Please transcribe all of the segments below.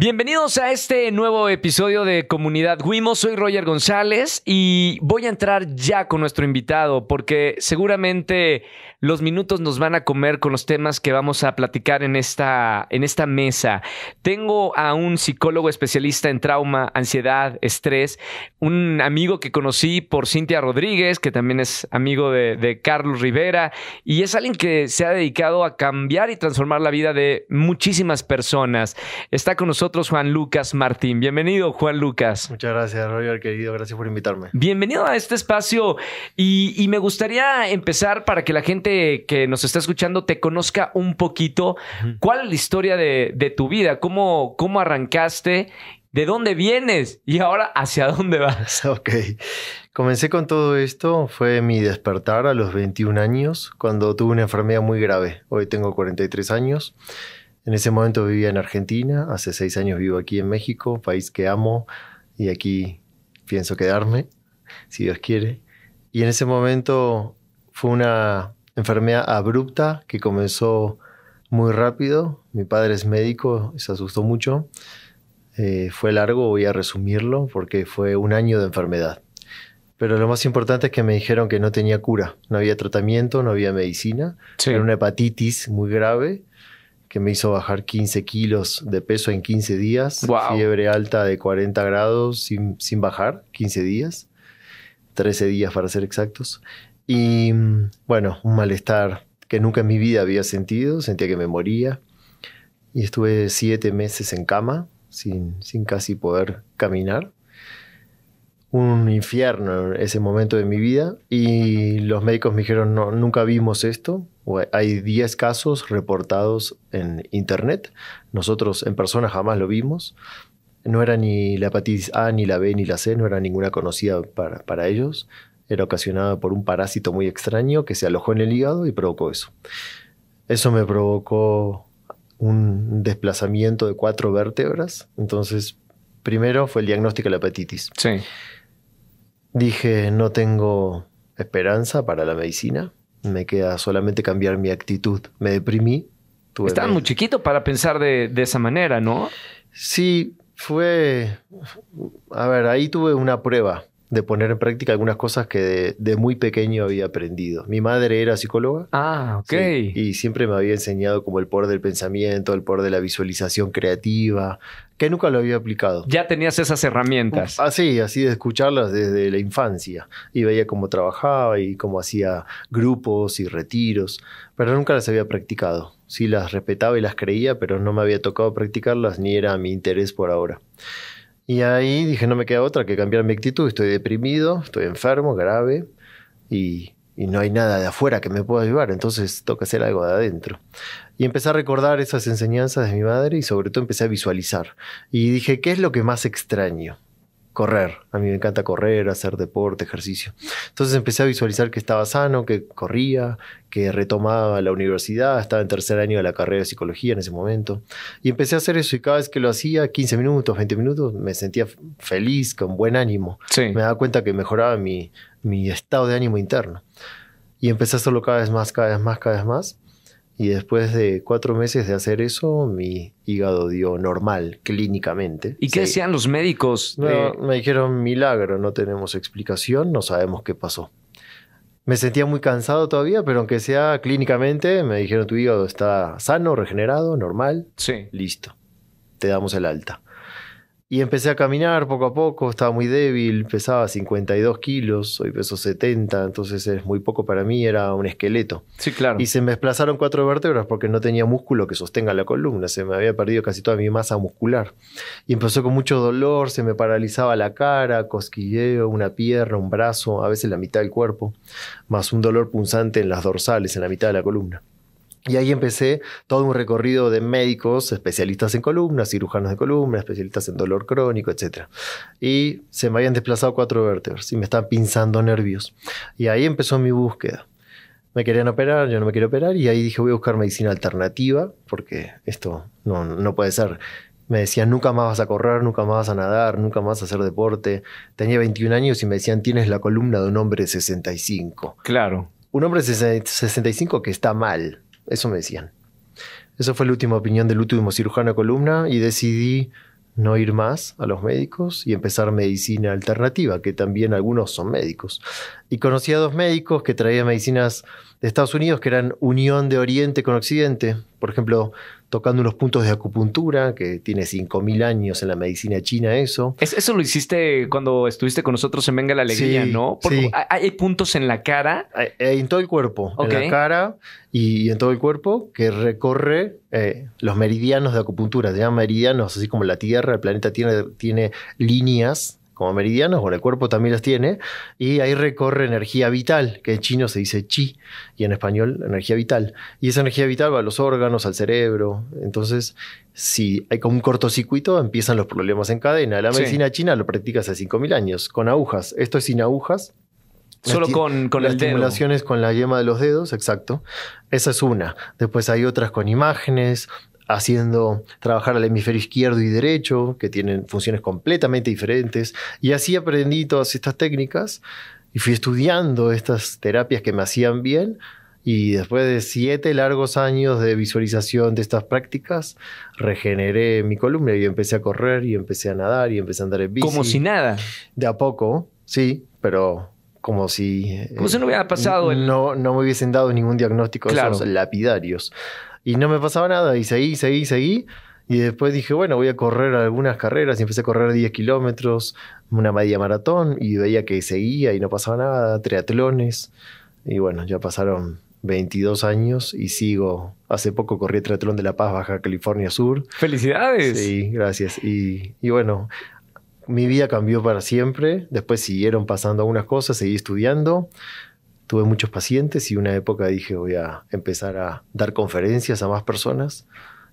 Bienvenidos a este nuevo episodio de Comunidad Wimo. Soy Roger González y voy a entrar ya con nuestro invitado porque seguramente los minutos nos van a comer con los temas que vamos a platicar en esta, en esta mesa. Tengo a un psicólogo especialista en trauma, ansiedad, estrés, un amigo que conocí por Cintia Rodríguez, que también es amigo de, de Carlos Rivera, y es alguien que se ha dedicado a cambiar y transformar la vida de muchísimas personas. Está con nosotros Juan Lucas Martín. Bienvenido, Juan Lucas. Muchas gracias, Roger, querido. Gracias por invitarme. Bienvenido a este espacio y, me gustaría empezar para que la gente que nos está escuchando te conozca un poquito. ¿Cuál es la historia de, tu vida? ¿Cómo, ¿Cómo arrancaste? ¿De dónde vienes? Y ahora, ¿hacia dónde vas? Ok. Comencé con todo esto, fue mi despertar a los 21 años, cuando tuve una enfermedad muy grave. Hoy tengo 43 años. En ese momento vivía en Argentina, hace seis años vivo aquí en México, país que amo y aquí pienso quedarme, si Dios quiere. Y en ese momento fue una enfermedad abrupta que comenzó muy rápido. Mi padre es médico, se asustó mucho. Eh, fue largo, voy a resumirlo, porque fue un año de enfermedad. Pero lo más importante es que me dijeron que no tenía cura, no había tratamiento, no había medicina, era una hepatitis muy grave que me hizo bajar 15 kilos de peso en 15 días, fiebre alta de 40 grados sin, sin, bajar, 15 días, 13 días para ser exactos, y mm, bueno, un malestar que nunca en mi vida había sentido, sentía que me moría, y estuve 7 meses en cama, sin, sin casi poder caminar. Un infierno ese momento de mi vida y los médicos me dijeron, no, nunca vimos esto, hay 10 casos reportados en Internet. Nosotros en persona jamás lo vimos. No era ni la hepatitis A, ni la B, ni la C, no era ninguna conocida para, ellos. Era ocasionada por un parásito muy extraño que se alojó en el hígado y provocó eso. Eso me provocó un desplazamiento de cuatro vértebras. Entonces, primero fue el diagnóstico de la hepatitis. Sí. Dije, no tengo esperanza para la medicina. Me queda solamente cambiar mi actitud. Me deprimí. Tuve muy chiquito para pensar de, de esa manera, ¿no? Sí, fue... A ver, ahí tuve una prueba de poner en práctica algunas cosas que de, muy pequeño había aprendido. Mi madre era psicóloga. Ah, ok. y siempre me había enseñado como el poder del pensamiento, el poder de la visualización creativa, que nunca lo había aplicado. Ya tenías esas herramientas. Así, así de escucharlas desde la infancia. Y veía cómo trabajaba y cómo hacía grupos y retiros, pero nunca las había practicado. Sí las respetaba y las creía, pero no me había tocado practicarlas ni era mi interés por ahora. Y ahí dije, no me queda otra que cambiar mi actitud. Estoy deprimido, estoy enfermo, grave, y, no hay nada de afuera que me pueda ayudar. Entonces toca hacer algo de adentro. Y empecé a recordar esas enseñanzas de mi madre y sobre todo empecé a visualizar. Y dije, ¿qué es lo que más extraño? correr. A mí me encanta correr, hacer deporte, ejercicio. Entonces empecé a visualizar que estaba sano, que corría, que retomaba la universidad, estaba en tercer año de la carrera de psicología en ese momento. Y empecé a hacer eso y cada vez que lo hacía, 15 minutos, 20 minutos, me sentía feliz, con buen ánimo. Me daba cuenta que mejoraba mi, mi estado de ánimo interno. Y empecé a hacerlo cada vez más, cada vez más, cada vez más. Y después de cuatro meses de hacer eso, mi hígado dio normal clínicamente. ¿Y qué decían los médicos? No, me dijeron milagro, no tenemos explicación, no sabemos qué pasó. Me sentía muy cansado todavía, pero aunque sea clínicamente, me dijeron tu hígado está sano, regenerado, normal. Sí. Listo. Te damos el alta. Y empecé a caminar poco a poco, estaba muy débil, pesaba 52 kilos, hoy peso 70, entonces es muy poco para mí, era un esqueleto. Sí, claro. Y se me desplazaron cuatro vértebras porque no tenía músculo que sostenga la columna, se me había perdido casi toda mi masa muscular. Y empezó con mucho dolor, se me paralizaba la cara, cosquilleo, una pierna, un brazo, a veces la mitad del cuerpo, más un dolor punzante en las dorsales, en la mitad de la columna. Y ahí empecé todo un recorrido de médicos, especialistas en columnas, cirujanos de columnas, especialistas en dolor crónico, etc. Y se me habían desplazado cuatro vértebras y me estaban pinzando nervios. Y ahí empezó mi búsqueda. Me querían operar, yo no me quiero operar y ahí dije voy a buscar medicina alternativa porque esto no, no puede ser. Me decían, nunca más vas a correr, nunca más vas a nadar, nunca más a hacer deporte. Tenía 21 años y me decían, tienes la columna de un hombre de 65. Claro. Un hombre de 65 que está mal eso me decían. Esa fue la última opinión del último cirujano columna y decidí no ir más a los médicos y empezar medicina alternativa, que también algunos son médicos. Y conocí a dos médicos que traían medicinas de Estados Unidos, que eran unión de Oriente con Occidente, por ejemplo, tocando unos puntos de acupuntura, que tiene 5.000 años en la medicina china eso. eso lo hiciste cuando estuviste con nosotros en Venga la Alegría, ¿no? Porque hay, puntos en la cara. en todo el cuerpo, en la cara y en todo el cuerpo que recorre eh, los meridianos de acupuntura. Se llaman meridianos, así como la Tierra, el planeta tiene, tiene líneas como meridianos, o el cuerpo también las tiene, y ahí recorre energía vital, que en chino se dice chi, y en español energía vital. Y esa energía vital va a los órganos, al cerebro. Entonces, si hay como un cortocircuito, empiezan los problemas en cadena. La medicina china lo practica hace 5.000 años, con agujas. Esto es sin agujas. Solo con, con las estimulaciones con la yema de los dedos, exacto. Esa es una. Después hay otras con imágenes, haciendo trabajar al hemisferio izquierdo y derecho, que tienen funciones completamente diferentes. Y así aprendí todas estas técnicas y fui estudiando estas terapias que me hacían bien. Y después de siete largos años de visualización de estas prácticas, regeneré mi columna y empecé a correr y empecé a nadar y empecé a andar en bici. Como si nada. De a poco, sí, pero como si... Como si no hubiera pasado eh, No, no me hubiesen dado ningún diagnóstico, de esos lapidarios. Y no me pasaba nada. Y seguí, seguí, seguí. Y después dije, bueno, voy a correr algunas carreras. Y empecé a correr 10 kilómetros, una media maratón. Y veía que seguía y no pasaba nada. Triatlones. Y bueno, ya pasaron 22 años y sigo. Hace poco corrí el Triatlón de La Paz, Baja California Sur. ¡Felicidades! Sí, gracias. Y, y bueno, mi vida cambió para siempre. Después siguieron pasando algunas cosas, seguí estudiando tuve muchos pacientes y una época dije voy a empezar a dar conferencias a más personas.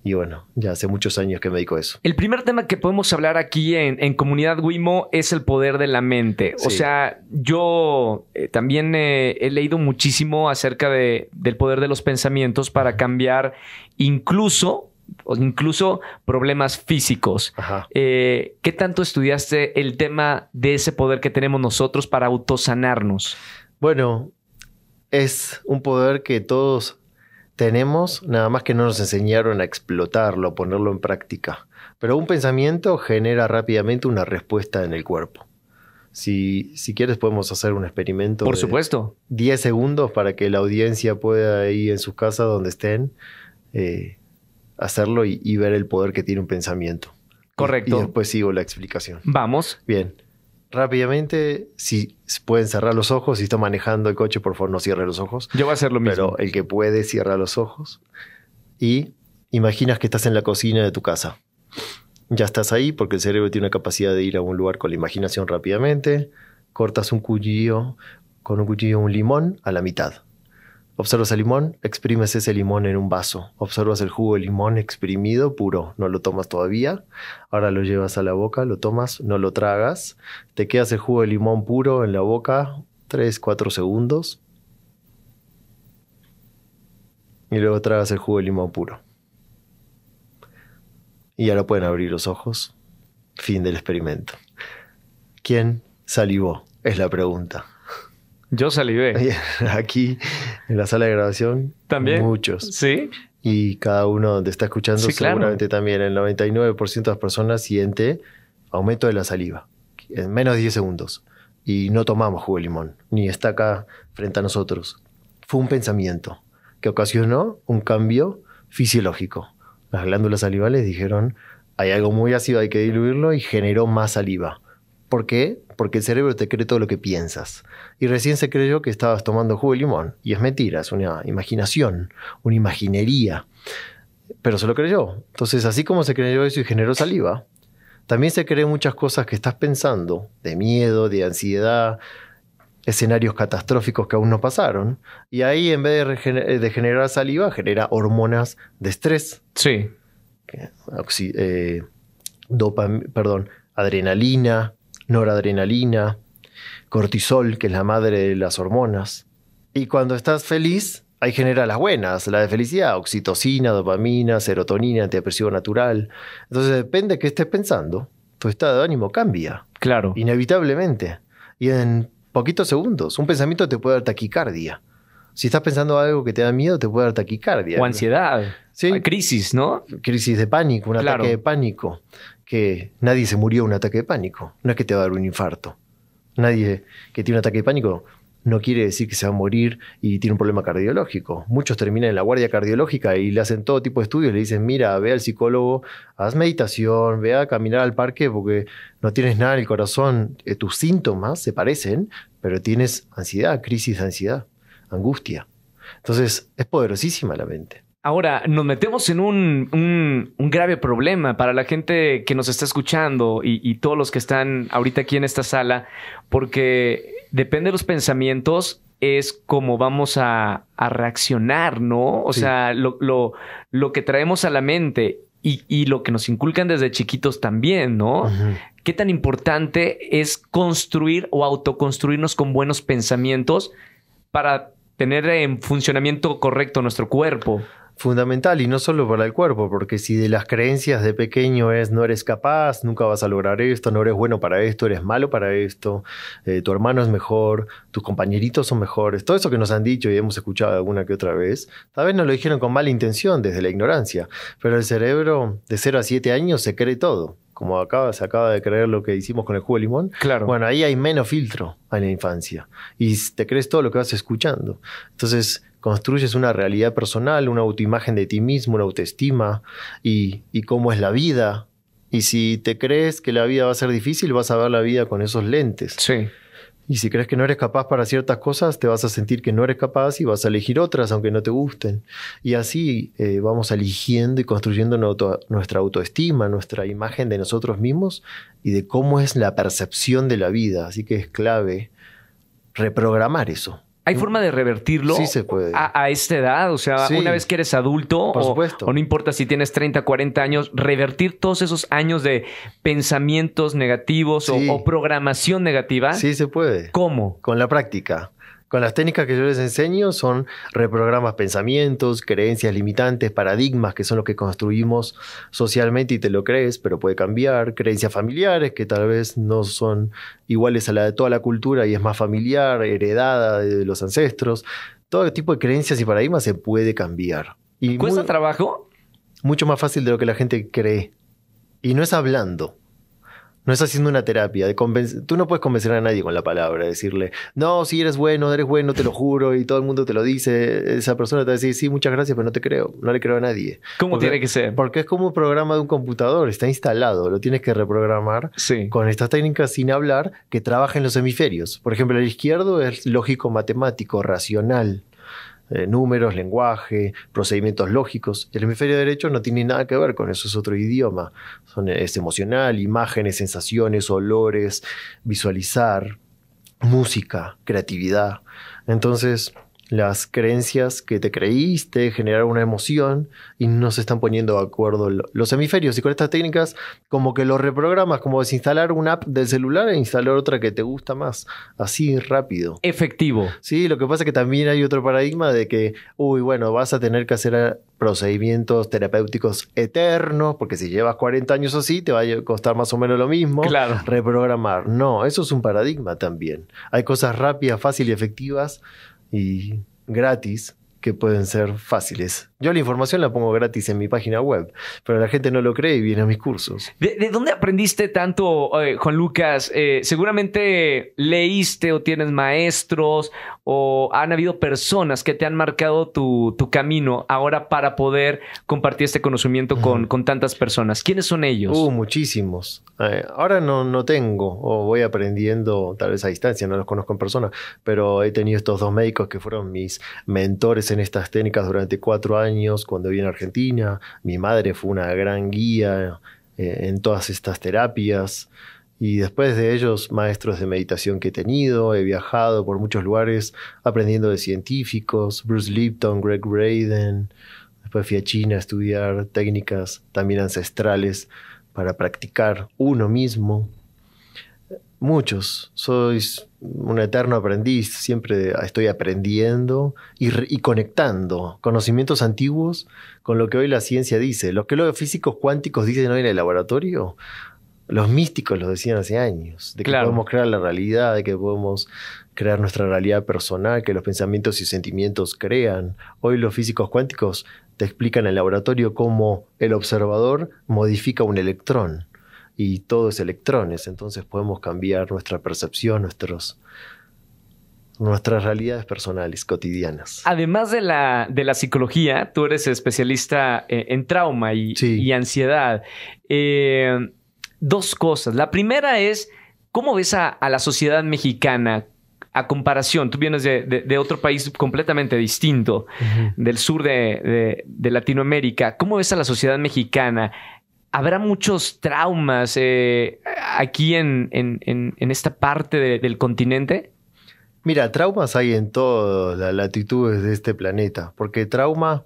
Y bueno, ya hace muchos años que me dedico a eso. El primer tema que podemos hablar aquí en, Comunidad Wimo es el poder de la mente. O sea, yo eh, también eh, he leído muchísimo acerca del poder de los pensamientos para cambiar incluso incluso problemas físicos. Eh, ¿Qué tanto estudiaste el tema de ese poder que tenemos nosotros para autosanarnos? Bueno, es un poder que todos tenemos, nada más que no nos enseñaron a explotarlo, a ponerlo en práctica. Pero un pensamiento genera rápidamente una respuesta en el cuerpo. Si, quieres podemos hacer un experimento. Por supuesto. 10 segundos para que la audiencia pueda ir en sus casas donde estén eh, hacerlo y, ver el poder que tiene un pensamiento. Correcto. Y, y después sigo la explicación. Vamos. Bien rápidamente, si pueden cerrar los ojos, si está manejando el coche, por favor no cierre los ojos. Yo voy a hacer lo mismo. Pero el que puede, cierra los ojos. Y imaginas que estás en la cocina de tu casa. Ya estás ahí porque el cerebro tiene una capacidad de ir a un lugar con la imaginación rápidamente. Cortas un cuchillo, con un cuchillo un limón a la mitad. Observas el limón, exprimes ese limón en un vaso. Observas el jugo de limón exprimido puro. No lo tomas todavía. Ahora lo llevas a la boca, lo tomas, no lo tragas. Te quedas el jugo de limón puro en la boca 3, 4 segundos. Y luego tragas el jugo de limón puro. Y ahora pueden abrir los ojos. Fin del experimento. ¿Quién salivó? Es la pregunta. Yo salivé. Aquí, en la sala de grabación. También. Muchos. Sí. Y cada uno donde está escuchando, seguramente también el 99% de las personas siente aumento de la saliva en menos de 10 segundos. Y no tomamos jugo de limón, ni está acá frente a nosotros. Fue un pensamiento que ocasionó un cambio fisiológico. Las glándulas salivales dijeron, hay algo muy ácido, hay que diluirlo, y generó más saliva. ¿Por qué? porque el cerebro te cree todo lo que piensas. Y recién se creyó que estabas tomando jugo de limón. Y es mentira, es una imaginación, una imaginería. Pero se lo creyó. Entonces, así como se creyó eso y generó saliva, también se creen muchas cosas que estás pensando, de miedo, de ansiedad, escenarios catastróficos que aún no pasaron. Y ahí, en vez de, generar saliva, genera hormonas de estrés. Sí. Eh, perdón, adrenalina, noradrenalina, cortisol, que es la madre de las hormonas. Y cuando estás feliz, ahí genera las buenas, la de felicidad, oxitocina, dopamina, serotonina, antidepresivo natural. Entonces depende de qué estés pensando, tu estado de ánimo cambia. Claro. Inevitablemente. Y en poquitos segundos, un pensamiento te puede dar taquicardia. Si estás pensando algo que te da miedo, te puede dar taquicardia. O ansiedad. Sí. Crisis, ¿no? Crisis de pánico, un ataque de pánico que nadie se murió de un ataque de pánico. No es que te va a dar un infarto. Nadie que tiene un ataque de pánico no quiere decir que se va a morir y tiene un problema cardiológico. Muchos terminan en la guardia cardiológica y le hacen todo tipo de estudios, le dicen, mira, ve al psicólogo, haz meditación, ve a caminar al parque porque no tienes nada en el corazón, eh, tus síntomas se parecen, pero tienes ansiedad, crisis de ansiedad, angustia. Entonces es poderosísima la mente. Ahora, nos metemos en un, un, un, grave problema para la gente que nos está escuchando y, todos los que están ahorita aquí en esta sala, porque depende de los pensamientos, es cómo vamos a, a reaccionar, ¿no? O sea, lo, lo, lo, que traemos a la mente y, y, lo que nos inculcan desde chiquitos también, ¿no? ¿Qué tan importante es construir o autoconstruirnos con buenos pensamientos para tener en funcionamiento correcto nuestro cuerpo? fundamental y no solo para el cuerpo, porque si de las creencias de pequeño es no eres capaz, nunca vas a lograr esto, no eres bueno para esto, eres malo para esto, eh, tu hermano es mejor, tus compañeritos son mejores, todo eso que nos han dicho y hemos escuchado alguna que otra vez, tal vez nos lo dijeron con mala intención desde la ignorancia, pero el cerebro de 0 a 7 años se cree todo como se acaba de creer lo que hicimos con el jugo de limón, claro. bueno, ahí hay menos filtro en la infancia y te crees todo lo que vas escuchando. Entonces construyes una realidad personal, una autoimagen de ti mismo, una autoestima y, y cómo es la vida. Y si te crees que la vida va a ser difícil, vas a ver la vida con esos lentes. Sí. Y si crees que no eres capaz para ciertas cosas, te vas a sentir que no eres capaz y vas a elegir otras aunque no te gusten. Y así eh, vamos eligiendo y construyendo nuestra autoestima, nuestra imagen de nosotros mismos y de cómo es la percepción de la vida. Así que es clave reprogramar eso. ¿Hay mm. forma de revertirlo? Sí se puede. A, esta edad, o sea, una vez que eres adulto, o, no importa si tienes 30, 40 años, revertir todos esos años de pensamientos negativos o, o, programación negativa. Sí se puede. ¿Cómo? Con la práctica. Con las técnicas que yo les enseño son reprogramas pensamientos, creencias limitantes, paradigmas que son los que construimos socialmente y te lo crees, pero puede cambiar, creencias familiares que tal vez no son iguales a la de toda la cultura y es más familiar, heredada de los ancestros. Todo tipo de creencias y paradigmas se puede cambiar. Y ¿Cuesta trabajo? Mucho más fácil de lo que la gente cree. Y no es hablando no estás haciendo una terapia. De Tú no puedes convencer a nadie con la palabra, decirle, no, si eres bueno, eres bueno, te lo juro, y todo el mundo te lo dice. Esa persona te va a decir, sí, muchas gracias, pero no te creo, no le creo a nadie. ¿Cómo tiene que ser? Porque es como un programa de un computador, está instalado, lo tienes que reprogramar con estas técnicas sin hablar que en los hemisferios. Por ejemplo, el izquierdo es lógico, matemático, racional. Eh, números, lenguaje, procedimientos lógicos. El hemisferio derecho no tiene nada que ver con eso, es otro idioma. Eh, es emocional, imágenes, sensaciones, olores, visualizar, música, creatividad. Entonces, las creencias que te creíste, generaron una emoción y no se están poniendo de acuerdo los hemisferios. Y con estas técnicas, como que lo reprogramas, como desinstalar una app del celular e instalar otra que te gusta más, así rápido. Efectivo. Sí, lo que pasa es que también hay otro paradigma de que, uy, bueno, vas a tener que hacer eh, procedimientos terapéuticos eternos, porque si llevas 40 años así, te va a costar más o menos lo mismo. Claro. Reprogramar. No, eso es un paradigma también. Hay cosas rápidas, fáciles y efectivas y gratis que pueden ser fáciles yo la información la pongo gratis en mi página web, pero la gente no lo cree y viene a mis cursos. ¿De, dónde aprendiste tanto, eh, Juan Lucas? Eh, seguramente leíste o tienes maestros o han habido personas que te han marcado tu, camino ahora para poder compartir este conocimiento con, con tantas personas. ¿Quiénes son ellos? Uh, muchísimos. Eh, ahora no, no tengo o voy aprendiendo tal vez a distancia, no los conozco en persona, pero he tenido estos dos médicos que fueron mis mentores en estas técnicas durante cuatro años cuando vine en Argentina. Mi madre fue una gran guía eh, en todas estas terapias. Y después de ellos, maestros de meditación que he tenido, he viajado por muchos lugares aprendiendo de científicos, Bruce Lipton, Greg Braden. Después fui a China a estudiar técnicas también ancestrales para practicar uno mismo. Muchos. Sois un eterno aprendiz. Siempre estoy aprendiendo y, conectando conocimientos antiguos con lo que hoy la ciencia dice. Lo que los físicos cuánticos dicen hoy en el laboratorio, los místicos lo decían hace años. De que podemos crear la realidad, de que podemos crear nuestra realidad personal, que los pensamientos y sentimientos crean. Hoy los físicos cuánticos te explican en el laboratorio cómo el observador modifica un electrón y todo es electrones, entonces podemos cambiar nuestra percepción, nuestros, nuestras realidades personales, cotidianas. Además de la, de la psicología, tú eres especialista eh, en trauma y, ansiedad. Eh, dos cosas. La primera es, ¿cómo ves a, la sociedad mexicana? a comparación, tú vienes de, de, otro país completamente distinto, del sur de, de, Latinoamérica. ¿Cómo ves a la sociedad mexicana? habrá muchos traumas eh, aquí en, en, esta parte del continente? Mira, traumas hay en todas las latitudes de este planeta, porque trauma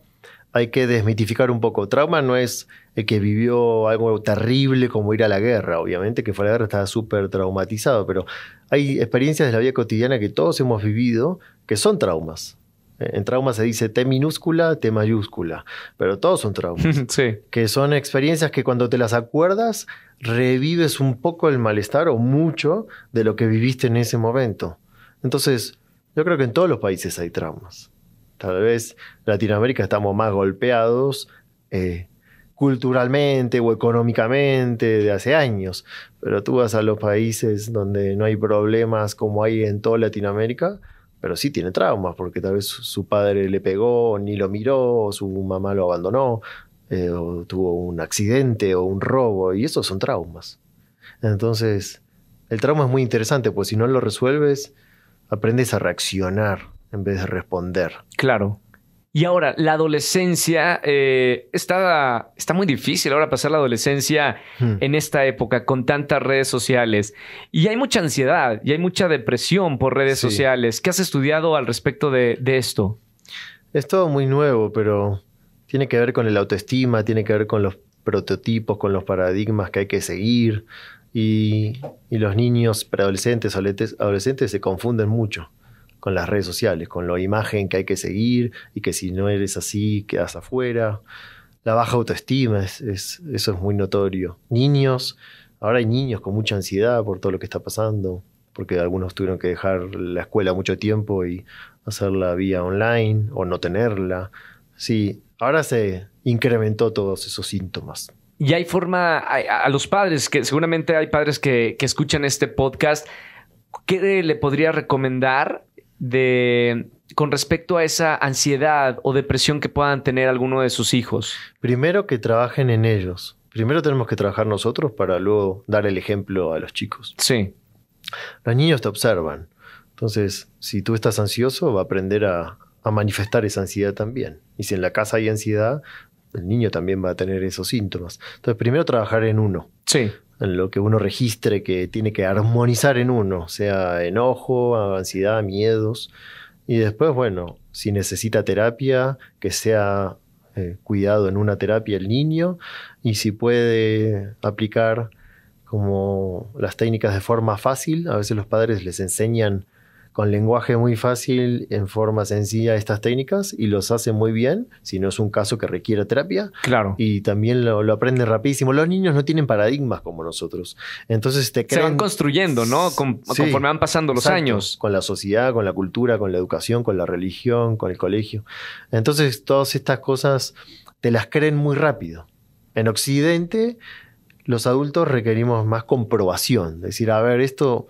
hay que desmitificar un poco. Trauma no es el eh, que vivió algo terrible como ir a la guerra, obviamente que fue la guerra estaba súper traumatizado, pero hay experiencias de la vida cotidiana que todos hemos vivido que son traumas. En trauma se dice T minúscula, T mayúscula, pero todos son traumas. Que son experiencias que cuando te las acuerdas, revives un poco el malestar o mucho de lo que viviste en ese momento. Entonces, yo creo que en todos los países hay traumas. Tal vez Latinoamérica estamos más golpeados eh, culturalmente o económicamente de hace años, pero tú vas a los países donde no hay problemas como hay en toda Latinoamérica, pero sí tiene traumas, porque tal vez su padre le pegó, ni lo miró, o su mamá lo abandonó, eh, o tuvo un accidente o un robo, y esos son traumas. Entonces, el trauma es muy interesante, pues si no lo resuelves, aprendes a reaccionar en vez de responder. Claro. Y ahora, la adolescencia eh, está, está, muy difícil ahora pasar la adolescencia hmm. en esta época con tantas redes sociales. Y hay mucha ansiedad y hay mucha depresión por redes sociales. ¿Qué has estudiado al respecto de, esto? Es todo muy nuevo, pero tiene que ver con el autoestima, tiene que ver con los prototipos, con los paradigmas que hay que seguir. Y, y los niños preadolescentes, adolescentes se confunden mucho con las redes sociales, con la imagen que hay que seguir y que si no eres así quedas afuera. La baja autoestima, es, eso es muy notorio. Niños, ahora hay niños con mucha ansiedad por todo lo que está pasando, porque algunos tuvieron que dejar la escuela mucho tiempo y hacerla vía online o no tenerla. Sí, ahora se incrementó todos esos síntomas. Y hay forma, a, los padres, que seguramente hay padres que escuchan este podcast, ¿qué le podría recomendar de con respecto a esa ansiedad o depresión que puedan tener alguno de sus hijos? Primero que trabajen en ellos. Primero tenemos que trabajar nosotros para luego dar el ejemplo a los chicos. Sí. Los niños te observan. Entonces, si tú estás ansioso, va a aprender a, a manifestar esa ansiedad también. Y si en la casa hay ansiedad, el niño también va a tener esos síntomas. Entonces, primero trabajar en uno. Sí en lo que uno registre que tiene que armonizar en uno, sea enojo, ansiedad, miedos. Y después, bueno, si necesita terapia, que sea eh, cuidado en una terapia el niño y si puede aplicar como las técnicas de forma fácil, a veces los padres les enseñan con lenguaje muy fácil, en forma sencilla, estas técnicas y los hace muy bien, si no es un caso que requiera terapia. Claro. Y también lo, aprenden rapidísimo. Los niños no tienen paradigmas como nosotros. Entonces te creen... Se van construyendo, ¿no? Con, conforme van pasando los años. Con la sociedad, con la cultura, con la educación, con la religión, con el colegio. Entonces todas estas cosas te las creen muy rápido. En Occidente los adultos requerimos más comprobación, decir, a ver, esto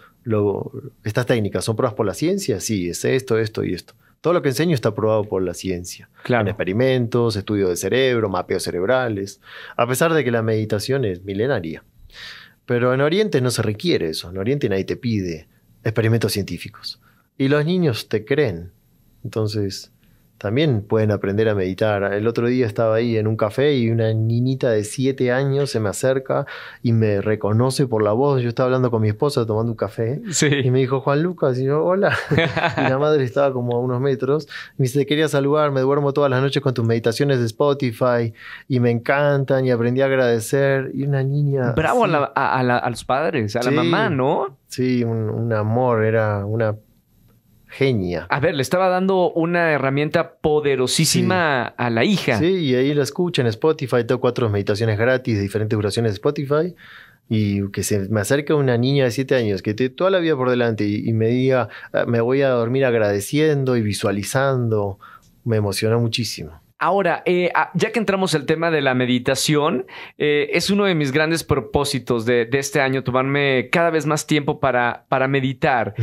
estas técnicas son pruebas por la ciencia, sí, es esto, esto y esto. Todo lo que enseño está probado por la ciencia. Claro. experimentos, estudios de cerebro, mapeos cerebrales, a pesar de que la meditación es milenaria. Pero en Oriente no se requiere eso. En Oriente nadie te pide experimentos científicos. Y los niños te creen. Entonces, también pueden aprender a meditar. El otro día estaba ahí en un café y una niñita de siete años se me acerca y me reconoce por la voz. Yo estaba hablando con mi esposa tomando un café y me dijo Juan Lucas y yo, hola. mi la madre estaba como a unos metros. Y me dice, quería saludar, me duermo todas las noches con tus meditaciones de Spotify y me encantan y aprendí a agradecer. Y una niña... Bravo a, los padres, a la mamá, ¿no? Sí, un amor, era una genia. A ver, le estaba dando una herramienta poderosísima a la hija. Sí, y ahí la escucha en Spotify. Tengo cuatro meditaciones gratis de diferentes duraciones de Spotify. Y que se me acerca una niña de siete años que tiene toda la vida por delante y, me diga, ah, me voy a dormir agradeciendo y visualizando, me emociona muchísimo. Ahora, eh, ah, ya que entramos al tema de la meditación, eh, es uno de mis grandes propósitos de, este año, tomarme cada vez más tiempo para, para meditar.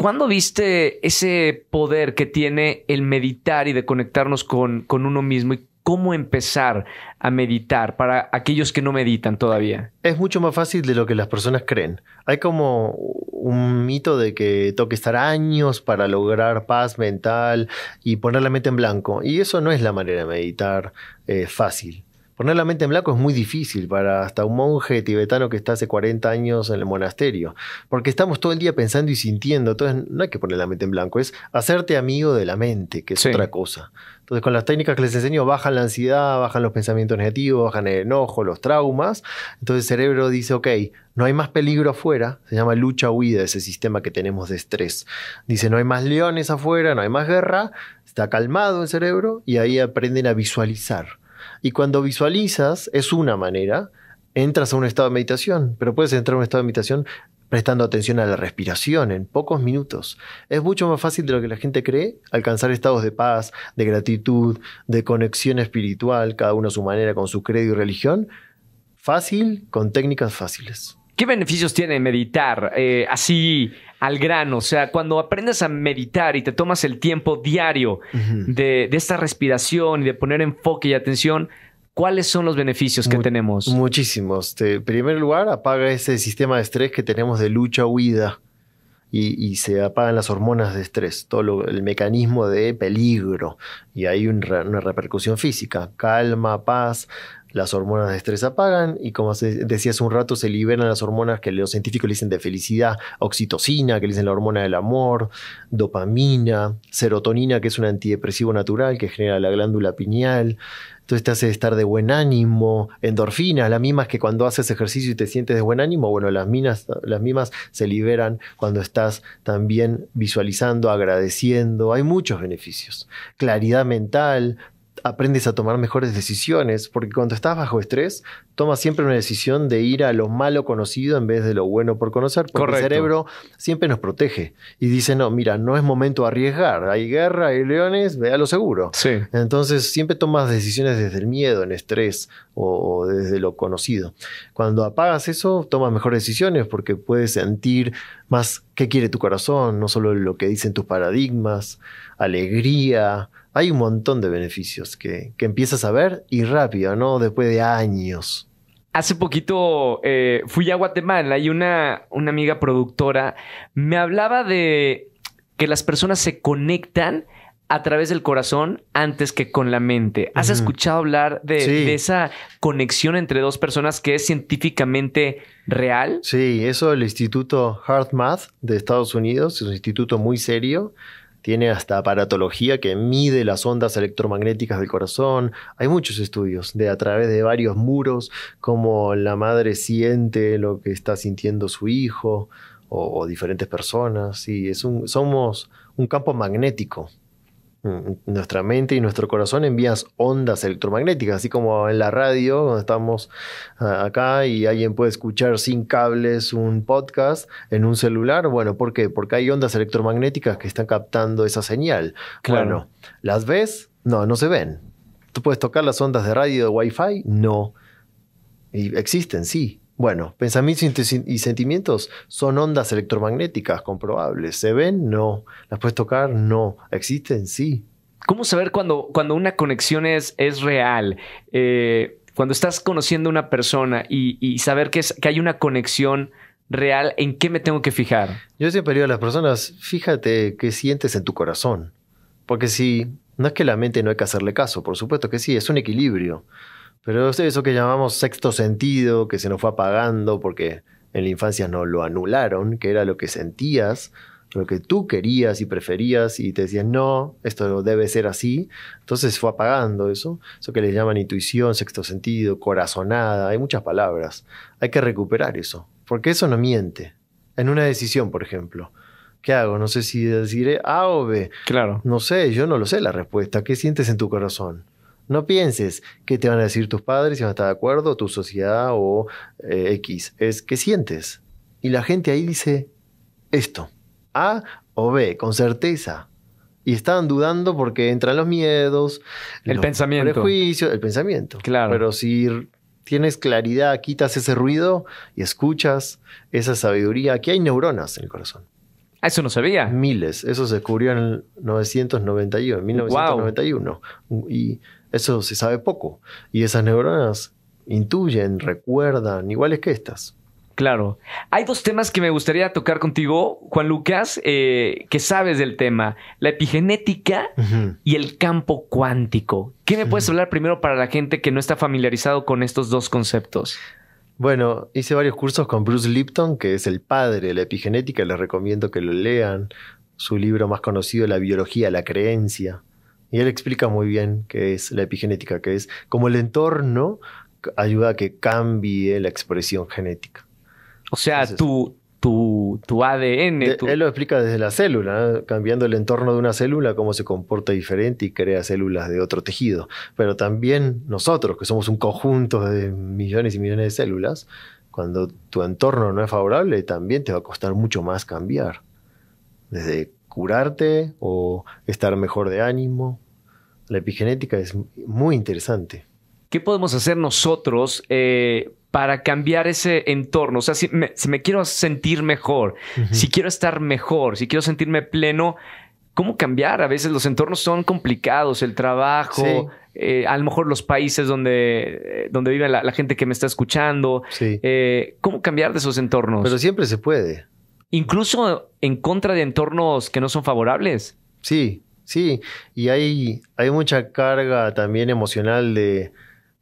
¿Cuándo viste ese poder que tiene el meditar y de conectarnos con, uno mismo? ¿Y cómo empezar a meditar para aquellos que no meditan todavía? Es mucho más fácil de lo que las personas creen. Hay como un mito de que toque estar años para lograr paz mental y poner la mente en blanco. Y eso no es la manera de meditar eh, fácil. Poner la mente en blanco es muy difícil para hasta un monje tibetano que está hace 40 años en el monasterio, porque estamos todo el día pensando y sintiendo, entonces no hay que poner la mente en blanco, es hacerte amigo de la mente, que es otra cosa. Entonces con las técnicas que les enseño bajan la ansiedad, bajan los pensamientos negativos, bajan el enojo, los traumas, entonces el cerebro dice, ok, no hay más peligro afuera, se llama lucha-huida ese sistema que tenemos de estrés. Dice, no hay más leones afuera, no hay más guerra, está calmado el cerebro y ahí aprenden a visualizar y cuando visualizas, es una manera, entras a un estado de meditación, pero puedes entrar a un estado de meditación prestando atención a la respiración en pocos minutos. Es mucho más fácil de lo que la gente cree alcanzar estados de paz, de gratitud, de conexión espiritual, cada uno a su manera, con su credo y religión. Fácil, con técnicas fáciles. ¿Qué beneficios tiene meditar eh, así al grano. O sea, cuando aprendes a meditar y te tomas el tiempo diario de, esta respiración y de poner enfoque y atención, ¿cuáles son los beneficios que tenemos? Muchísimos. Este, en primer lugar, apaga ese sistema de estrés que tenemos de lucha-huida. Y, y, se apagan las hormonas de estrés, todo el mecanismo de peligro, y hay una repercusión física, calma, paz, las hormonas de estrés apagan y como decía hace un rato, se liberan las hormonas que los científicos le dicen de felicidad, oxitocina, que le dicen la hormona del amor, dopamina, serotonina, que es un antidepresivo natural que genera la glándula pineal. Entonces te hace estar de buen ánimo, endorfinas, las mismas que cuando haces ejercicio y te sientes de buen ánimo, bueno, las, minas, las mismas se liberan cuando estás también visualizando, agradeciendo, hay muchos beneficios. Claridad mental, aprendes a tomar mejores decisiones, porque cuando estás bajo estrés, tomas siempre una decisión de ir a lo malo conocido en vez de lo bueno por conocer, porque el cerebro siempre nos protege y dice, no, mira, no es momento de arriesgar, hay guerra, hay leones, vea lo seguro. Sí. Entonces siempre tomas decisiones desde el miedo, en estrés o desde lo conocido. Cuando apagas eso, tomas mejores decisiones porque puedes sentir más qué quiere tu corazón, no solo lo que dicen tus paradigmas, alegría, hay un montón de beneficios que, empiezas a ver y rápido, ¿no? Después de años. Hace poquito eh, fui a Guatemala y una, una amiga productora me hablaba de que las personas se conectan a través del corazón antes que con la mente. ¿Has escuchado hablar de, esa conexión entre dos personas que es científicamente real? Sí, eso el Instituto HeartMath de Estados Unidos, es un instituto muy serio, tiene hasta aparatología que mide las ondas electromagnéticas del corazón. Hay muchos estudios de a través de varios muros, cómo la madre siente lo que está sintiendo su hijo o, diferentes personas. Y es un, somos un campo magnético. Mm, nuestra mente y nuestro corazón envías ondas electromagnéticas, así como en la radio, donde estamos ah, acá y alguien puede escuchar sin cables un podcast en un celular. Bueno, ¿por qué? Porque hay ondas electromagnéticas que están captando esa señal. Claro. Bueno, ¿las ves? No, no se ven. ¿Tú puedes tocar las ondas de radio de Wi-Fi? No. existen, sí, bueno, pensamientos y sentimientos son ondas electromagnéticas comprobables. ¿Se ven? No. ¿Las puedes tocar? No. ¿Existen? Sí. ¿Cómo saber cuando, una conexión es, es real? Eh, cuando estás conociendo a una persona y, y saber que, es, que hay una conexión real, ¿en qué me tengo que fijar? Yo siempre digo a las personas, fíjate qué sientes en tu corazón. Porque si no es que la mente no hay que hacerle caso, por supuesto que sí, es un equilibrio. Pero eso que llamamos sexto sentido, que se nos fue apagando porque en la infancia no lo anularon, que era lo que sentías, lo que tú querías y preferías y te decías, no, esto debe ser así. Entonces fue apagando eso, eso que le llaman intuición, sexto sentido, corazonada, hay muchas palabras. Hay que recuperar eso, porque eso no miente. En una decisión, por ejemplo. ¿Qué hago? No sé si deciré A o B. Claro. No sé, yo no lo sé la respuesta. ¿Qué sientes en tu corazón? No pienses que te van a decir tus padres si van a estar de acuerdo, tu sociedad o eh, X. Es que sientes. Y la gente ahí dice esto. A o B, con certeza. Y están dudando porque entran los miedos, el pensamiento. pensamiento. el pensamiento. Claro. Pero si tienes claridad, quitas ese ruido y escuchas esa sabiduría. Aquí hay neuronas en el corazón. Ah, eso no sabía. Miles. Eso se descubrió en 1991. Y eso se sabe poco. Y esas neuronas intuyen, recuerdan, iguales que estas. Claro. Hay dos temas que me gustaría tocar contigo, Juan Lucas, eh, que sabes del tema. La epigenética y el campo cuántico. ¿Qué me puedes hablar primero para la gente que no está familiarizado con estos dos conceptos? Bueno, hice varios cursos con Bruce Lipton, que es el padre de la epigenética. Les recomiendo que lo lean. Su libro más conocido, La biología, la creencia. Y él explica muy bien qué es la epigenética, que es como el entorno ayuda a que cambie la expresión genética. O sea, tu, tu, tu ADN. Él lo explica desde la célula, cambiando el entorno de una célula, cómo se comporta diferente y crea células de otro tejido. Pero también nosotros, que somos un conjunto de millones y millones de células, cuando tu entorno no es favorable, también te va a costar mucho más cambiar. Desde curarte o estar mejor de ánimo. La epigenética es muy interesante. ¿Qué podemos hacer nosotros eh, para cambiar ese entorno? O sea, si me, quiero sentir mejor, si quiero estar mejor, si quiero sentirme pleno, ¿cómo cambiar? A veces los entornos son complicados, el trabajo, eh, a lo mejor los países donde, eh, donde vive la, gente que me está escuchando. ¿Cómo cambiar de esos entornos? Pero siempre se puede incluso en contra de entornos que no son favorables. Sí, sí, y hay, hay mucha carga también emocional de,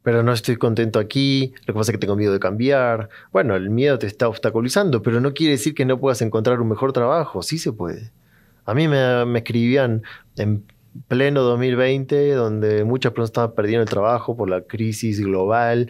pero no estoy contento aquí, lo que pasa es que tengo miedo de cambiar. Bueno, el miedo te está obstaculizando, pero no quiere decir que no puedas encontrar un mejor trabajo, sí se puede. A mí me, me escribían en pleno 2020, donde muchas personas estaban perdiendo el trabajo por la crisis global,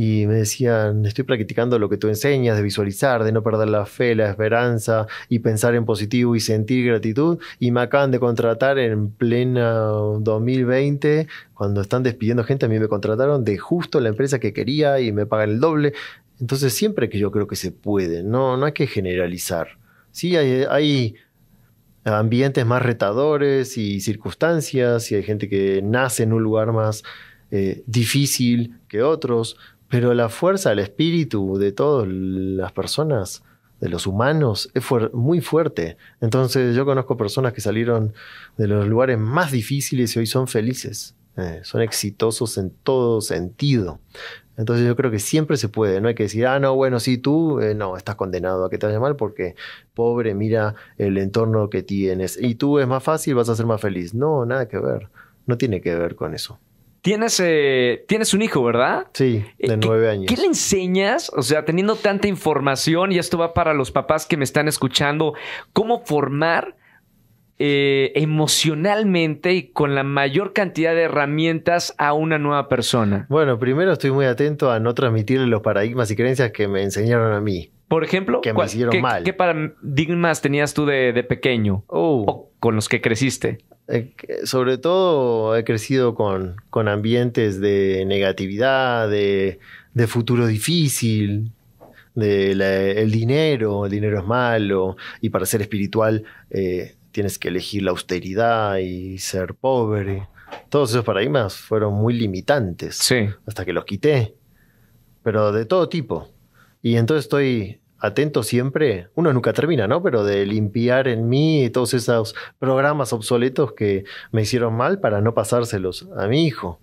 y me decían, estoy practicando lo que tú enseñas, de visualizar, de no perder la fe, la esperanza y pensar en positivo y sentir gratitud, y me acaban de contratar en plena 2020, cuando están despidiendo gente, a mí me contrataron de justo la empresa que quería y me pagan el doble. Entonces siempre que yo creo que se puede, no, no hay que generalizar. Sí, hay, ambientes más retadores y circunstancias, y hay gente que nace en un lugar más eh, difícil que otros, pero la fuerza, el espíritu de todas las personas, de los humanos, es muy fuerte. Entonces yo conozco personas que salieron de los lugares más difíciles y hoy son felices. Eh, son exitosos en todo sentido. Entonces yo creo que siempre se puede, no hay que decir, ah, no, bueno, sí, tú, eh, no, estás condenado a que te vaya mal porque pobre, mira el entorno que tienes y tú es más fácil, vas a ser más feliz. No, nada que ver, no tiene que ver con eso. Tienes, eh, tienes un hijo, ¿verdad? Sí, eh, de nueve años. ¿Qué le enseñas? O sea, teniendo tanta información, y esto va para los papás que me están escuchando, ¿cómo formar eh, emocionalmente y con la mayor cantidad de herramientas a una nueva persona? Bueno, primero estoy muy atento a no transmitirle los paradigmas y creencias que me enseñaron a mí. Por ejemplo, ¿qué, paradigmas tenías tú de, pequeño? Oh. O con los que creciste. Eh, sobre todo he crecido con, con ambientes de negatividad, de, de futuro difícil, de el dinero, el dinero es malo, y para ser espiritual eh, tienes que elegir la austeridad y ser pobre. Todos esos paradigmas fueron muy limitantes hasta que los quité, pero de todo tipo. Y entonces estoy atento siempre, uno nunca termina, ¿no? Pero de limpiar en mí todos esos programas obsoletos que me hicieron mal para no pasárselos a mi hijo.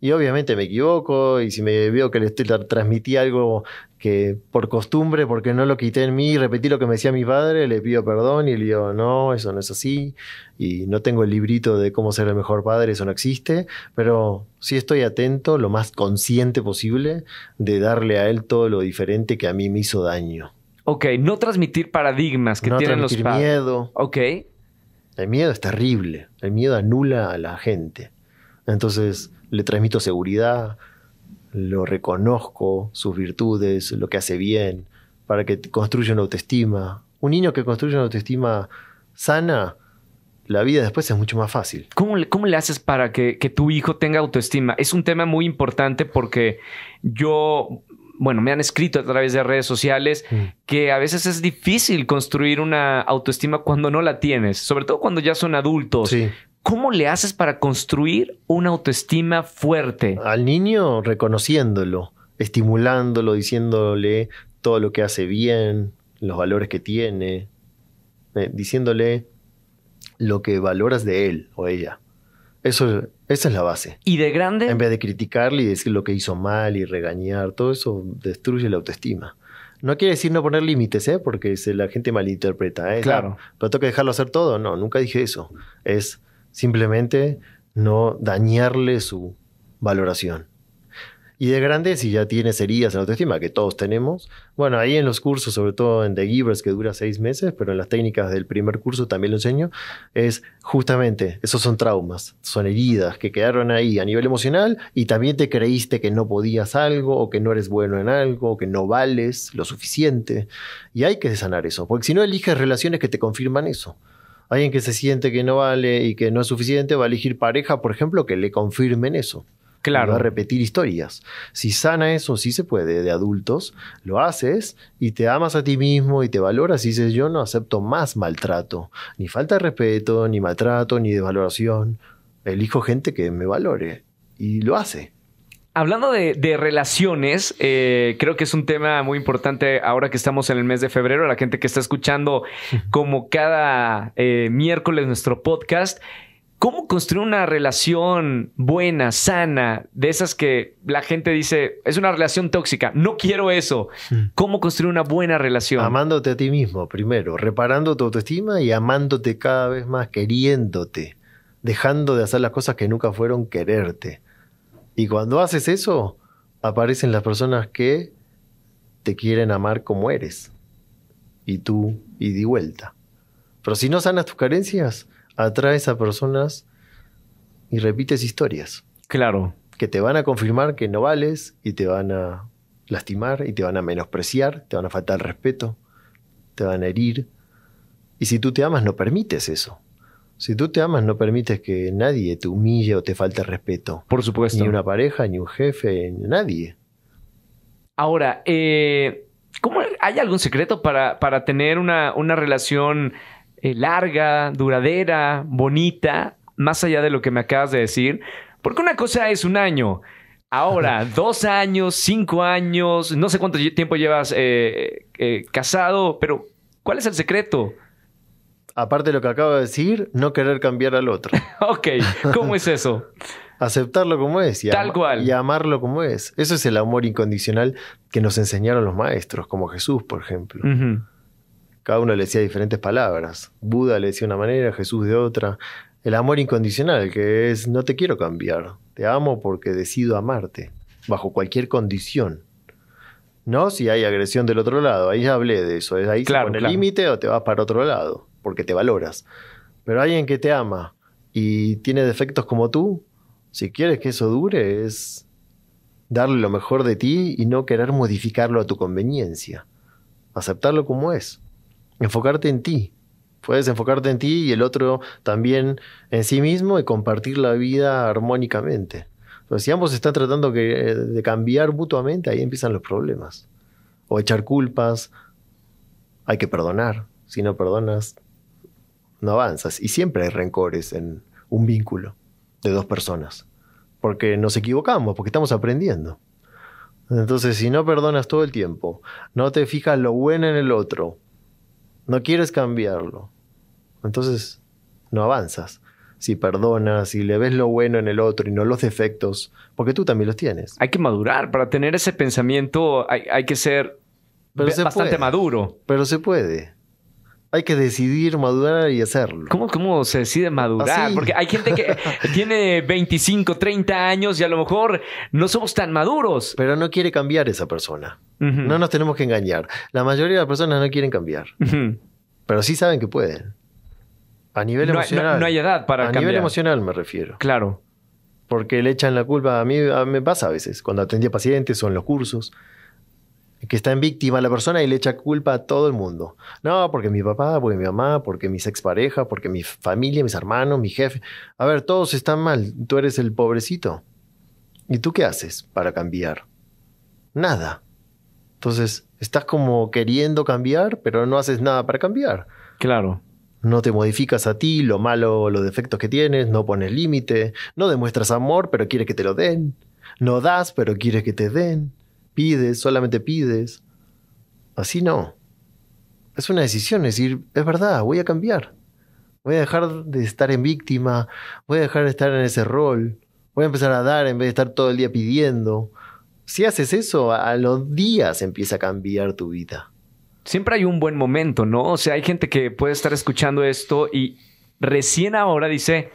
Y obviamente me equivoco y si me veo que le transmití algo que por costumbre, porque no lo quité en mí, repetí lo que me decía mi padre, le pido perdón y le digo, no, eso no es así, y no tengo el librito de cómo ser el mejor padre, eso no existe, pero sí estoy atento, lo más consciente posible, de darle a él todo lo diferente que a mí me hizo daño. Ok, no transmitir paradigmas que tienen los padres. miedo. Ok. El miedo es terrible. El miedo anula a la gente. Entonces le transmito seguridad, lo reconozco, sus virtudes, lo que hace bien, para que construya una autoestima. Un niño que construye una autoestima sana, la vida después es mucho más fácil. ¿Cómo le, cómo le haces para que, tu hijo tenga autoestima? Es un tema muy importante porque yo bueno, me han escrito a través de redes sociales mm. que a veces es difícil construir una autoestima cuando no la tienes, sobre todo cuando ya son adultos. ¿Cómo le haces para construir una autoestima fuerte? Al niño reconociéndolo, estimulándolo, diciéndole todo lo que hace bien, los valores que tiene, eh, diciéndole lo que valoras de él o ella. Eso esa es la base. Y de grande. En vez de criticarle y decir lo que hizo mal y regañar, todo eso destruye la autoestima. No quiere decir no poner límites, ¿eh? porque la gente malinterpreta. ¿eh? Claro. Ah, pero tengo que dejarlo hacer todo. No, nunca dije eso. Es simplemente no dañarle su valoración. Y de grande, si ya tienes heridas en autoestima, que todos tenemos, bueno, ahí en los cursos, sobre todo en The Givers, que dura seis meses, pero en las técnicas del primer curso también lo enseño, es justamente, esos son traumas, son heridas que quedaron ahí a nivel emocional y también te creíste que no podías algo o que no eres bueno en algo o que no vales lo suficiente. Y hay que sanar eso, porque si no eliges relaciones que te confirman eso alguien que se siente que no vale y que no es suficiente va a elegir pareja, por ejemplo, que le confirmen eso. Claro. va a repetir historias. Si sana eso, sí se puede, de adultos, lo haces y te amas a ti mismo y te valoras y dices, yo no acepto más maltrato, ni falta de respeto, ni maltrato, ni desvaloración. Elijo gente que me valore y lo hace. Hablando de, relaciones, eh, creo que es un tema muy importante ahora que estamos en el mes de febrero. La gente que está escuchando como cada eh, miércoles nuestro podcast, ¿Cómo construir una relación buena, sana, de esas que la gente dice, es una relación tóxica, no quiero eso? Hmm. ¿Cómo construir una buena relación? Amándote a ti mismo, primero, reparando tu autoestima y amándote cada vez más, queriéndote, dejando de hacer las cosas que nunca fueron quererte. Y cuando haces eso, aparecen las personas que te quieren amar como eres. Y tú, y di vuelta. Pero si no sanas tus carencias, atraes a personas y repites historias. Claro. Que te van a confirmar que no vales y te van a lastimar y te van a menospreciar, te van a faltar respeto, te van a herir. Y si tú te amas, no permites eso. Si tú te amas, no permites que nadie te humille o te falte respeto. Por supuesto. Ni una pareja, ni un jefe, nadie. Ahora, eh, ¿cómo, ¿hay algún secreto para, para tener una, una relación eh, larga, duradera, bonita, más allá de lo que me acabas de decir. Porque una cosa es un año. Ahora, dos años, cinco años, no sé cuánto tiempo llevas eh, eh, casado, pero ¿cuál es el secreto? Aparte de lo que acabo de decir, no querer cambiar al otro. ok, ¿cómo es eso? Aceptarlo como es. Y Tal cual. amarlo como es. Eso es el amor incondicional que nos enseñaron los maestros, como Jesús, por ejemplo. Cada uno le decía diferentes palabras. Buda le decía una manera, Jesús de otra. El amor incondicional, que es no te quiero cambiar, te amo porque decido amarte, bajo cualquier condición. No si hay agresión del otro lado, ahí ya hablé de eso, Es ahí claro, el límite o te vas para otro lado, porque te valoras. Pero alguien que te ama y tiene defectos como tú, si quieres que eso dure, es darle lo mejor de ti y no querer modificarlo a tu conveniencia. Aceptarlo como es enfocarte en ti. Puedes enfocarte en ti y el otro también en sí mismo y compartir la vida armónicamente. si ambos están tratando eh, de cambiar mutuamente, ahí empiezan los problemas. O echar culpas, hay que perdonar. Si no perdonas, no avanzas. Y siempre hay rencores en un vínculo de dos personas. Porque nos equivocamos, porque estamos aprendiendo. Entonces, si no perdonas todo el tiempo, no te fijas lo bueno en el otro, no quieres cambiarlo. Entonces, no avanzas. Si perdonas, si le ves lo bueno en el otro y no los defectos, porque tú también los tienes. Hay que madurar. Para tener ese pensamiento hay, hay que ser bastante maduro. Pero se puede hay que decidir, madurar y hacerlo. ¿Cómo, cómo se decide madurar? Porque hay gente que tiene 25, 30 años y a lo mejor no somos tan maduros. Pero no quiere cambiar esa persona. No nos tenemos que engañar. La mayoría de las personas no quieren cambiar. Pero sí saben que pueden. A nivel emocional. No, hay edad para cambiar. A nivel emocional me refiero. Claro. Porque le echan la culpa. A mí, a me pasa a veces, cuando atendía pacientes o en los cursos que está en víctima la persona y le echa culpa a todo el mundo. No, porque mi papá, porque mi mamá, porque mis exparejas, porque mi familia, mis hermanos, mi jefe. A ver, todos están mal. Tú eres el pobrecito. ¿Y tú qué haces para cambiar? Nada. Entonces, estás como queriendo cambiar, pero no haces nada para cambiar. Claro. No te modificas a ti, lo malo, los defectos que tienes, no pones límite, no demuestras amor, pero quieres que te lo den. No das, pero quieres que te den pides, solamente pides. Así no. Es una decisión, es decir, es verdad, voy a cambiar. Voy a dejar de estar en víctima, voy a dejar de estar en ese rol, voy a empezar a dar en vez de estar todo el día pidiendo. Si haces eso, a los días empieza a cambiar tu vida. Siempre hay un buen momento, ¿no? O sea, hay gente que puede estar escuchando esto y recién ahora dice,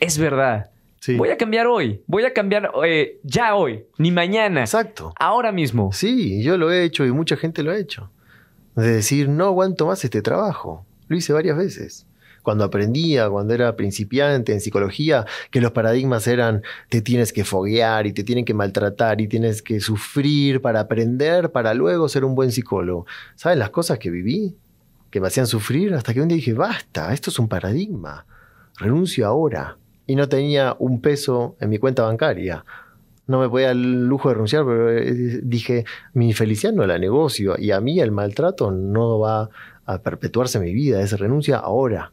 es verdad, Voy a cambiar hoy, voy a cambiar eh, ya hoy, ni mañana. Exacto. Ahora mismo. Sí, yo lo he hecho y mucha gente lo ha hecho. De decir, no aguanto más este trabajo. Lo hice varias veces. Cuando aprendía, cuando era principiante en psicología, que los paradigmas eran te tienes que foguear y te tienen que maltratar y tienes que sufrir para aprender para luego ser un buen psicólogo. ¿Saben las cosas que viví? Que me hacían sufrir hasta que un día dije, basta, esto es un paradigma. Renuncio ahora y no tenía un peso en mi cuenta bancaria. No me podía el lujo de renunciar, pero eh, dije, mi felicidad no la negocio y a mí el maltrato no va a perpetuarse en mi vida, esa renuncia ahora.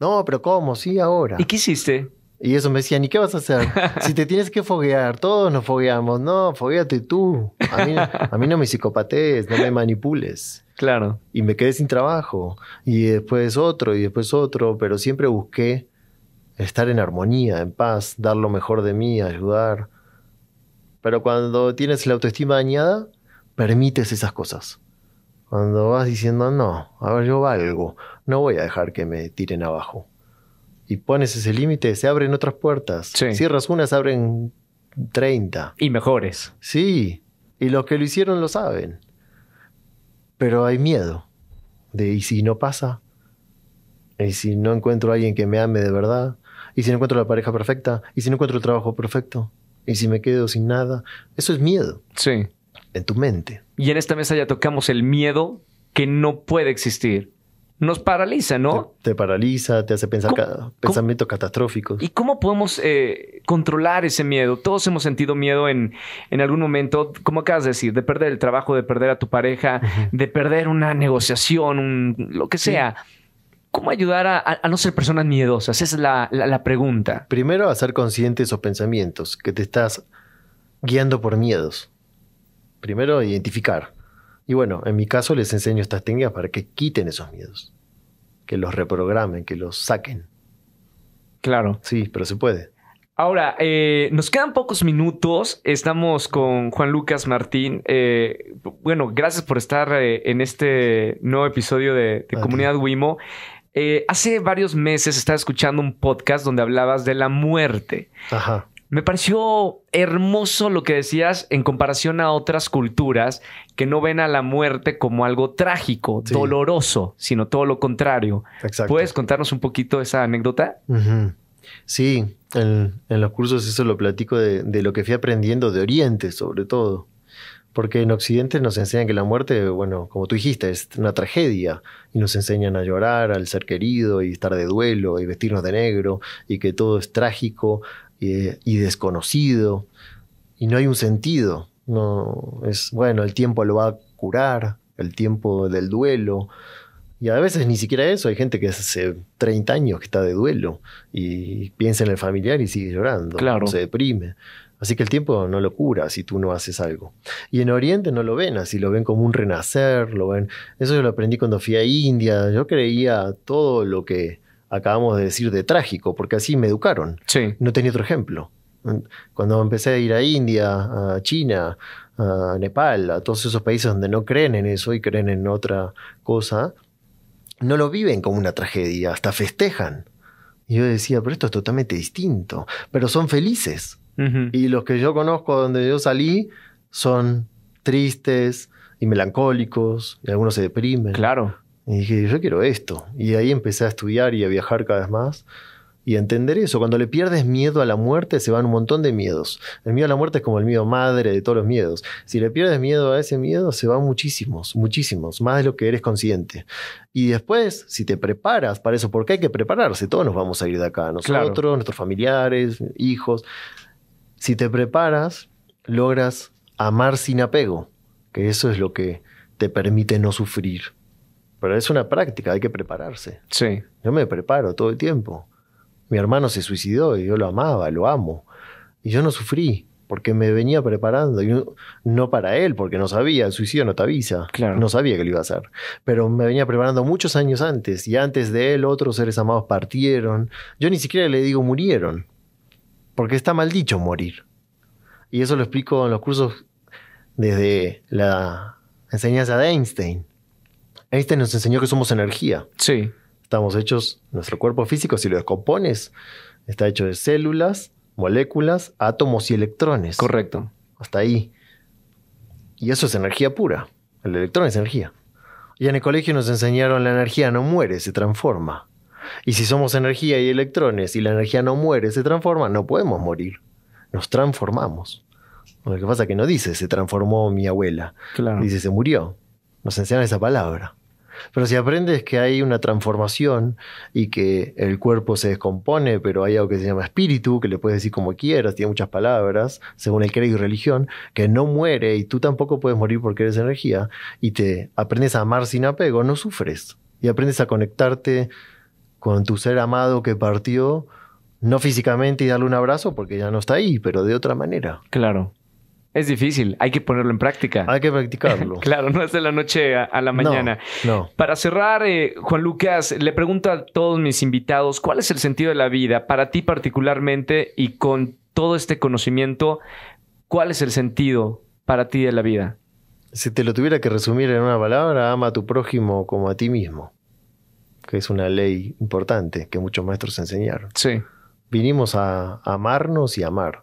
No, pero ¿cómo? Sí, ahora. ¿Y qué hiciste? Y eso me decían, ¿y qué vas a hacer? Si te tienes que foguear, todos nos fogueamos. No, fogueate tú. A mí, a mí no me psicopatees, no me manipules. Claro. Y me quedé sin trabajo. Y después otro, y después otro, pero siempre busqué estar en armonía, en paz, dar lo mejor de mí, ayudar. Pero cuando tienes la autoestima dañada, permites esas cosas. Cuando vas diciendo, no, a ver, yo valgo, no voy a dejar que me tiren abajo. Y pones ese límite, se abren otras puertas. Sí. Cierras se abren 30. Y mejores. Sí, y los que lo hicieron lo saben. Pero hay miedo de, ¿y si no pasa? ¿Y si no encuentro a alguien que me ame de verdad? ¿Y si no encuentro la pareja perfecta? ¿Y si no encuentro el trabajo perfecto? ¿Y si me quedo sin nada? Eso es miedo. Sí. En tu mente. Y en esta mesa ya tocamos el miedo que no puede existir. Nos paraliza, ¿no? Te, paraliza, te hace pensar pensamientos catastróficos. ¿Y cómo podemos eh, controlar ese miedo? Todos hemos sentido miedo en, en algún momento, como acabas de decir, de perder el trabajo, de perder a tu pareja, de perder una negociación, un, lo que sea. ¿Cómo ayudar a, no ser personas miedosas? Esa es la, pregunta. Primero, hacer conscientes esos pensamientos, que te estás guiando por miedos. Primero, identificar. Y bueno, en mi caso les enseño estas técnicas para que quiten esos miedos, que los reprogramen, que los saquen. Claro. Sí, pero se puede. Ahora, eh, nos quedan pocos minutos. Estamos con Juan Lucas Martín. Eh, bueno, gracias por estar eh, en este nuevo episodio de, de Comunidad Wimo. Eh, hace varios meses estaba escuchando un podcast donde hablabas de la muerte. Ajá. Me pareció hermoso lo que decías en comparación a otras culturas que no ven a la muerte como algo trágico, doloroso, sino todo lo contrario. Exacto. ¿Puedes contarnos un poquito esa anécdota? Sí, en, los cursos eso lo platico de lo que fui aprendiendo de Oriente, sobre todo. Porque en Occidente nos enseñan que la muerte, bueno, como tú dijiste, es una tragedia. Y nos enseñan a llorar al ser querido y estar de duelo y vestirnos de negro y que todo es trágico y, desconocido. Y no hay un sentido. No, es bueno, el tiempo lo va a curar, el tiempo del duelo. Y a veces ni siquiera eso. Hay gente que hace 30 años que está de duelo y piensa en el familiar y sigue llorando. Claro. Se deprime. Así que el tiempo no lo cura si tú no haces algo. Y en Oriente no lo ven así, lo ven como un renacer, lo ven. Eso yo lo aprendí cuando fui a India. Yo creía todo lo que acabamos de decir de trágico, porque así me educaron. Sí. No tenía otro ejemplo. Cuando empecé a ir a India, a China, a Nepal, a todos esos países donde no creen en eso y creen en otra cosa, no lo viven como una tragedia, hasta festejan. Y yo decía, pero esto es totalmente distinto, pero son felices y los que yo conozco donde yo salí son tristes y melancólicos, y algunos se deprimen. Claro. Y dije, yo quiero esto. Y ahí empecé a estudiar y a viajar cada vez más y a entender eso. Cuando le pierdes miedo a la muerte, se van un montón de miedos. El miedo a la muerte es como el miedo madre de todos los miedos. Si le pierdes miedo a ese miedo, se van muchísimos, muchísimos, más de lo que eres consciente. Y después, si te preparas para eso, porque hay que prepararse, todos nos vamos a ir de acá, nosotros, nuestros familiares, hijos. Si te preparas, logras amar sin apego, que eso es lo que te permite no sufrir. Pero es una práctica, hay que prepararse. Sí. Yo me preparo todo el tiempo. Mi hermano se suicidó y yo lo amaba, lo amo. Y yo no sufrí porque me venía preparando. no para él, porque no sabía, el suicidio no te avisa. Claro. No sabía que lo iba a hacer. Pero me venía preparando muchos años antes. Y antes de él, otros seres amados partieron. Yo ni siquiera le digo murieron. Porque está mal dicho morir. Y eso lo explico en los cursos desde la enseñanza de Einstein. Einstein nos enseñó que somos energía. Sí. Estamos hechos, nuestro cuerpo físico, si lo descompones, está hecho de células, moléculas, átomos y electrones. Correcto. Hasta ahí. Y eso es energía pura. El electrón es energía. Y en el colegio nos enseñaron la energía no muere, se transforma. Y si somos energía y electrones y la energía no muere, se transforma, no podemos morir. Nos transformamos. Lo que pasa es que no dice se transformó mi abuela. Claro. Dice se murió. Nos enseñan esa palabra. Pero si aprendes que hay una transformación y que el cuerpo se descompone, pero hay algo que se llama espíritu, que le puedes decir como quieras, tiene muchas palabras, según el credo y religión, que no muere y tú tampoco puedes morir porque eres energía, y te aprendes a amar sin apego, no sufres. Y aprendes a conectarte con tu ser amado que partió, no físicamente y darle un abrazo porque ya no está ahí, pero de otra manera. Claro. Es difícil, hay que ponerlo en práctica. Hay que practicarlo. claro, no es de la noche a, la mañana. No, Para cerrar, eh, Juan Lucas, le pregunto a todos mis invitados, ¿cuál es el sentido de la vida para ti particularmente y con todo este conocimiento, cuál es el sentido para ti de la vida? Si te lo tuviera que resumir en una palabra, ama a tu prójimo como a ti mismo que es una ley importante que muchos maestros enseñaron. Sí. Vinimos a amarnos y amar.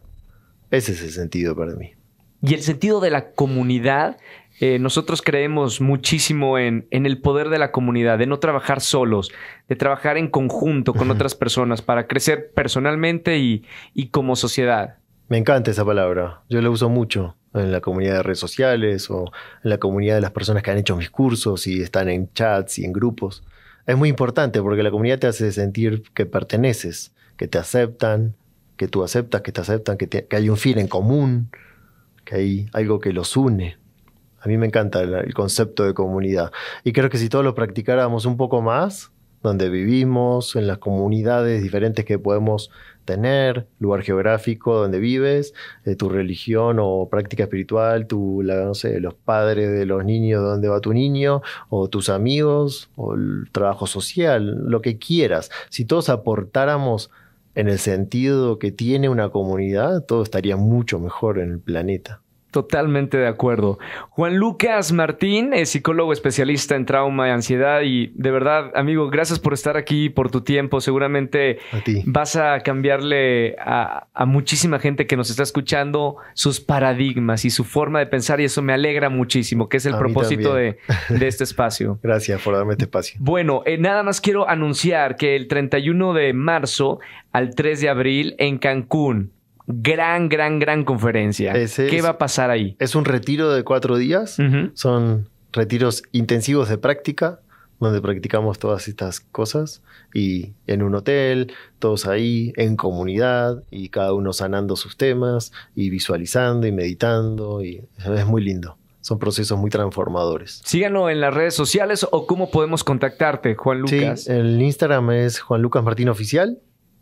Ese es el sentido para mí. Y el sentido de la comunidad, eh, nosotros creemos muchísimo en, el poder de la comunidad, de no trabajar solos, de trabajar en conjunto con otras personas para crecer personalmente y, y como sociedad. Me encanta esa palabra, yo la uso mucho en la comunidad de redes sociales o en la comunidad de las personas que han hecho mis cursos y están en chats y en grupos es muy importante porque la comunidad te hace sentir que perteneces, que te aceptan, que tú aceptas, que te aceptan, que, hay un fin en común, que hay algo que los une. A mí me encanta el, el, concepto de comunidad. Y creo que si todos lo practicáramos un poco más, donde vivimos, en las comunidades diferentes que podemos tener, lugar geográfico donde vives, eh, tu religión o práctica espiritual, tu, la, no los padres de los niños, dónde va tu niño, o tus amigos, o el trabajo social, lo que quieras. Si todos aportáramos en el sentido que tiene una comunidad, todo estaría mucho mejor en el planeta. Totalmente de acuerdo. Juan Lucas Martín es psicólogo especialista en trauma y ansiedad y de verdad, amigo, gracias por estar aquí, por tu tiempo. Seguramente vas a cambiarle a, muchísima gente que nos está escuchando sus paradigmas y su forma de pensar y eso me alegra muchísimo, que es el propósito de, este espacio. gracias por darme este Bueno, eh, nada más quiero anunciar que el 31 de marzo al 3 de abril en Cancún Gran, gran, gran conferencia. ¿Qué va a pasar ahí? Es un retiro de cuatro días. Son retiros intensivos de práctica, donde practicamos todas estas cosas. Y en un hotel, todos ahí, en comunidad, y cada uno sanando sus temas, y visualizando y meditando. Y es muy lindo son procesos muy transformadores. Síganlo en las redes sociales o cómo podemos contactarte, Juan Lucas. Sí, el Instagram es Juan Lucas Martín Oficial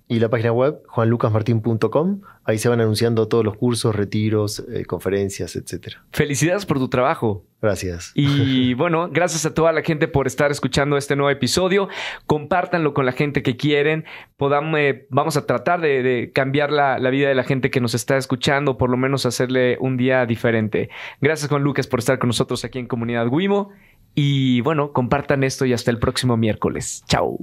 y la página web, juanlucasmartin.com. Ahí se van anunciando todos los cursos, retiros, eh, conferencias, etcétera Felicidades por tu trabajo. Gracias. Y bueno, gracias a toda la gente por estar escuchando este nuevo episodio. Compártanlo con la gente que quieren. Podamos, eh, vamos a tratar de, cambiar la, la, vida de la gente que nos está escuchando, por lo menos hacerle un día diferente. Gracias, Juan Lucas, por estar con nosotros aquí en Comunidad Wimo. Y bueno, compartan esto y hasta el próximo miércoles. Chao.